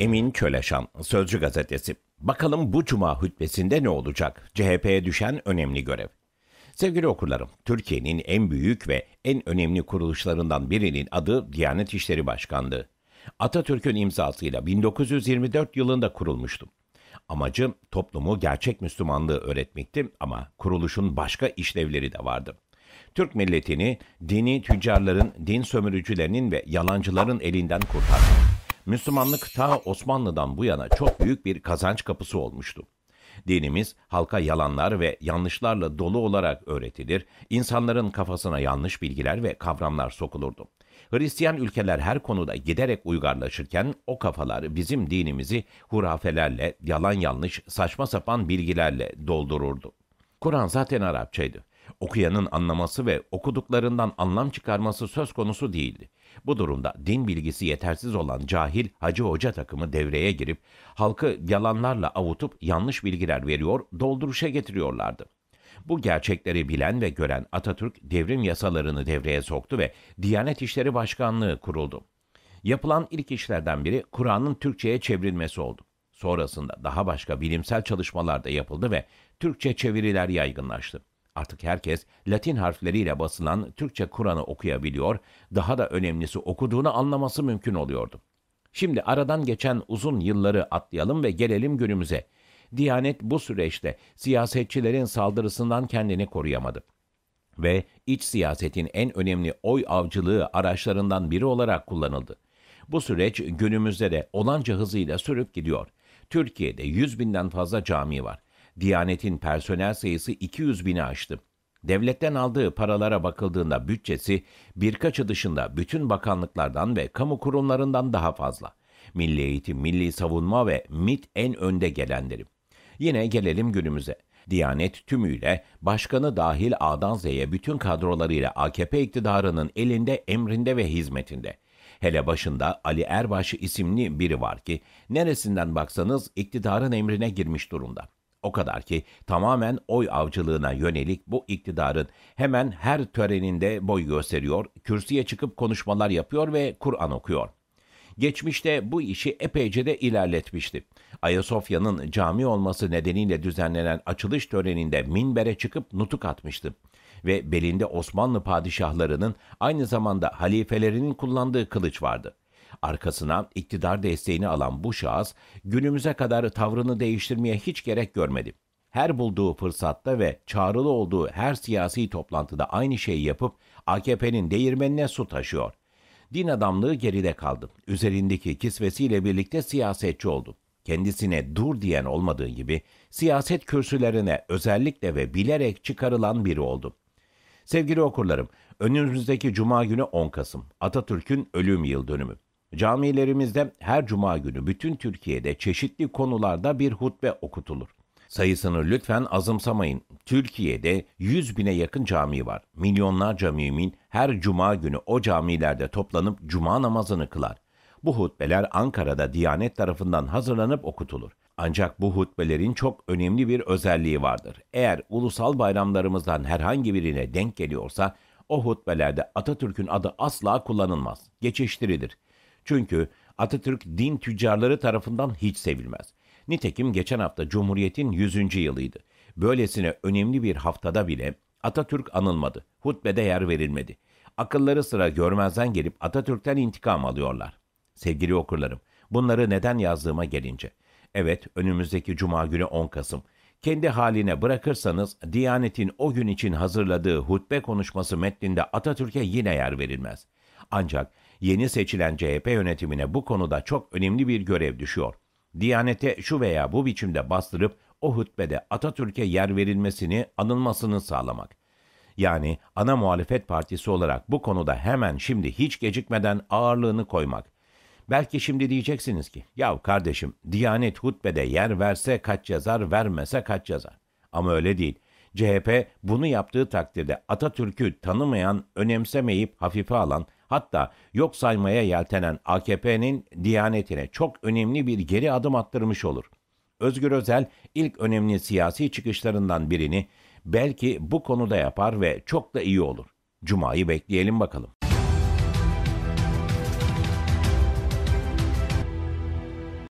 Emin Köleşan, Sözcü Gazetesi. Bakalım bu cuma hutbesinde ne olacak? CHP'ye düşen önemli görev. Sevgili okurlarım, Türkiye'nin en büyük ve en önemli kuruluşlarından birinin adı Diyanet İşleri Başkanlığı. Atatürk'ün imzasıyla 1924 yılında kurulmuştu. Amacı toplumu gerçek Müslümanlığı öğretmekti ama kuruluşun başka işlevleri de vardı. Türk milletini dini tüccarların, din sömürücülerinin ve yalancıların elinden kurtardı. Müslümanlık ta Osmanlı'dan bu yana çok büyük bir kazanç kapısı olmuştu. Dinimiz halka yalanlar ve yanlışlarla dolu olarak öğretilir, insanların kafasına yanlış bilgiler ve kavramlar sokulurdu. Hristiyan ülkeler her konuda giderek uygarlaşırken o kafalar bizim dinimizi hurafelerle, yalan yanlış, saçma sapan bilgilerle doldururdu. Kur'an zaten Arapçaydı. Okuyanın anlaması ve okuduklarından anlam çıkarması söz konusu değildi. Bu durumda din bilgisi yetersiz olan cahil Hacı Hoca takımı devreye girip halkı yalanlarla avutup yanlış bilgiler veriyor, dolduruşa getiriyorlardı. Bu gerçekleri bilen ve gören Atatürk devrim yasalarını devreye soktu ve Diyanet İşleri Başkanlığı kuruldu. Yapılan ilk işlerden biri Kur'an'ın Türkçe'ye çevrilmesi oldu. Sonrasında daha başka bilimsel çalışmalar da yapıldı ve Türkçe çeviriler yaygınlaştı. Artık herkes Latin harfleriyle basılan Türkçe Kur'an'ı okuyabiliyor, daha da önemlisi okuduğunu anlaması mümkün oluyordu. Şimdi aradan geçen uzun yılları atlayalım ve gelelim günümüze. Diyanet bu süreçte siyasetçilerin saldırısından kendini koruyamadı ve iç siyasetin en önemli oy avcılığı araçlarından biri olarak kullanıldı. Bu süreç günümüzde de olanca hızıyla sürüp gidiyor. Türkiye'de 100 binden fazla cami var. Diyanet'in personel sayısı 200 bini aştı. Devletten aldığı paralara bakıldığında bütçesi birkaçı dışında bütün bakanlıklardan ve kamu kurumlarından daha fazla. Milli Eğitim, Milli Savunma ve MIT en önde gelenleri. Yine gelelim günümüze. Diyanet tümüyle başkanı dahil A'dan Z'ye bütün kadrolarıyla AKP iktidarının elinde, emrinde ve hizmetinde. Hele başında Ali Erbaş isimli biri var ki neresinden baksanız iktidarın emrine girmiş durumda. O kadar ki tamamen oy avcılığına yönelik bu iktidarın hemen her töreninde boy gösteriyor, kürsüye çıkıp konuşmalar yapıyor ve Kur'an okuyor. Geçmişte bu işi epeyce de ilerletmişti. Ayasofya'nın cami olması nedeniyle düzenlenen açılış töreninde minbere çıkıp nutuk atmıştı ve belinde Osmanlı padişahlarının aynı zamanda halifelerinin kullandığı kılıç vardı. Arkasına iktidar desteğini alan bu şahıs günümüze kadar tavrını değiştirmeye hiç gerek görmedi. Her bulduğu fırsatta ve çağrılı olduğu her siyasi toplantıda aynı şeyi yapıp AKP'nin değirmenine su taşıyor. Din adamlığı geride kaldı. Üzerindeki kisvesiyle birlikte siyasetçi oldu kendisine dur diyen olmadığı gibi siyaset kürsülerine özellikle ve bilerek çıkarılan biri oldu. Sevgili okurlarım, önümüzdeki cuma günü 10 Kasım Atatürk'ün ölüm yıl dönümü. Camilerimizde her cuma günü bütün Türkiye'de çeşitli konularda bir hutbe okutulur. Sayısını lütfen azımsamayın. Türkiye'de 100 bine yakın cami var. Milyonlarca mümin her cuma günü o camilerde toplanıp cuma namazını kılar. Bu hutbeler Ankara'da Diyanet tarafından hazırlanıp okutulur. Ancak bu hutbelerin çok önemli bir özelliği vardır. Eğer ulusal bayramlarımızdan herhangi birine denk geliyorsa o hutbelerde Atatürk'ün adı asla kullanılmaz. Geçiştirilir. Çünkü Atatürk din tüccarları tarafından hiç sevilmez. Nitekim geçen hafta Cumhuriyet'in 100. yılıydı. Böylesine önemli bir haftada bile Atatürk anılmadı. Hutbede yer verilmedi. Akılları sıra görmezden gelip Atatürk'ten intikam alıyorlar. Sevgili okurlarım, bunları neden yazdığıma gelince. Evet, önümüzdeki cuma günü 10 Kasım. Kendi haline bırakırsanız Diyanet'in o gün için hazırladığı hutbe konuşması metninde Atatürk'e yine yer verilmez. Ancak yeni seçilen CHP yönetimine bu konuda çok önemli bir görev düşüyor. Diyanete şu veya bu biçimde bastırıp o hutbede Atatürk'e yer verilmesini, anılmasını sağlamak. Yani ana muhalefet partisi olarak bu konuda hemen şimdi hiç gecikmeden ağırlığını koymak. Belki şimdi diyeceksiniz ki, yav kardeşim Diyanet hutbede yer verse kaç yazar, vermese kaç yazar. Ama öyle değil. CHP bunu yaptığı takdirde Atatürk'ü tanımayan, önemsemeyip hafife alan, Hatta yok saymaya yeltenen AKP'nin diyanetine çok önemli bir geri adım attırmış olur. Özgür Özel ilk önemli siyasi çıkışlarından birini belki bu konuda yapar ve çok da iyi olur. Cuma'yı bekleyelim bakalım.